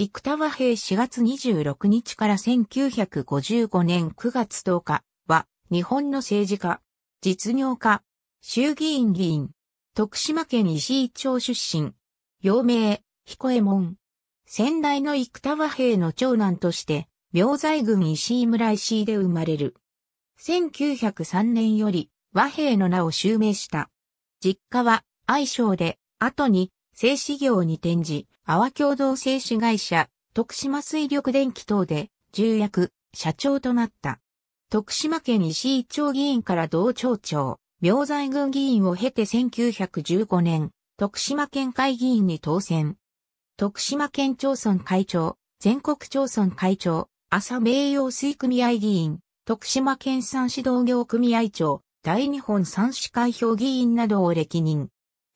生田和平4月26日から1955年9月10日は、日本の政治家、実業家、衆議院議員、徳島県石井町出身、陽明、彦右衛門。先代の生田和平の長男として、明西郡石井村石井で生まれる。1903年より和平の名を襲名した。実家は愛称で、後に製紙業に転じ、阿波共同製紙会社、徳島水力電気等で、重役、社長となった。徳島県石井町議員から同町長、明財軍議員を経て1915年、徳島県会議員に当選。徳島県町村会長、全国町村会長、朝名誉水組合議員、徳島県産指導業組合長、大日本産市会票議員などを歴任。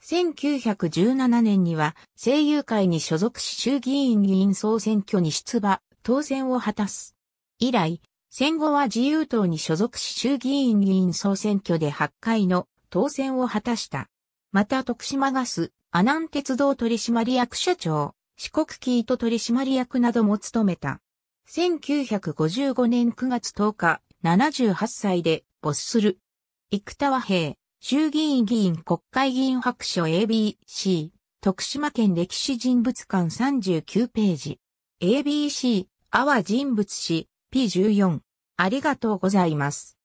1917年には声優会に所属し衆議院議員総選挙に出馬、当選を果たす。以来、戦後は自由党に所属し衆議院議員総選挙で8回の当選を果たした。また徳島ガス、阿南鉄道取締役社長、四国キート取締役なども務めた。1955年9月10日、78歳で没する。生田和平。衆議院議員国会議員白書 ABC、徳島県歴史人物館39ページ。ABC、阿波人物史 P14。ありがとうございます。